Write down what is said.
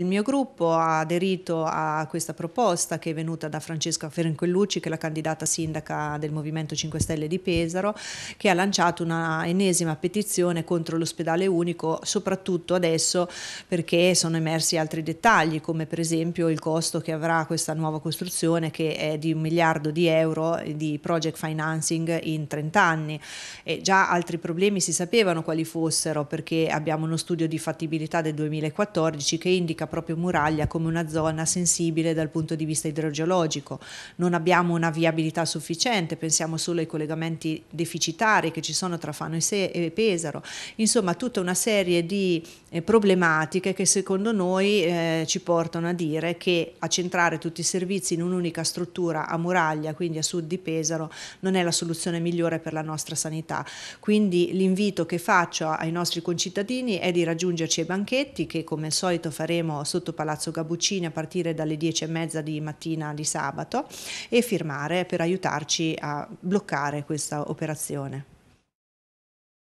Il mio gruppo ha aderito a questa proposta che è venuta da Francesca Ferenquellucci, che è la candidata sindaca del Movimento 5 Stelle di Pesaro, che ha lanciato una ennesima petizione contro l'ospedale unico, soprattutto adesso perché sono emersi altri dettagli, come per esempio il costo che avrà questa nuova costruzione che è di un miliardo di euro di project financing in 30 anni. E già altri problemi si sapevano quali fossero perché abbiamo uno studio di fattibilità del 2014 che indica proprio Muraglia come una zona sensibile dal punto di vista idrogeologico. Non abbiamo una viabilità sufficiente, pensiamo solo ai collegamenti deficitari che ci sono tra Fano e, Pesaro. Insomma, tutta una serie di eh, problematiche che secondo noi eh, ci portano a dire che accentrare tutti i servizi in un'unica struttura a Muraglia, quindi a sud di Pesaro, non è la soluzione migliore per la nostra sanità. Quindi l'invito che faccio ai nostri concittadini è di raggiungerci ai banchetti che come al solito faremo sotto Palazzo Gabuccini a partire dalle 10 e mezza di mattina di sabato e firmare per aiutarci a bloccare questa operazione.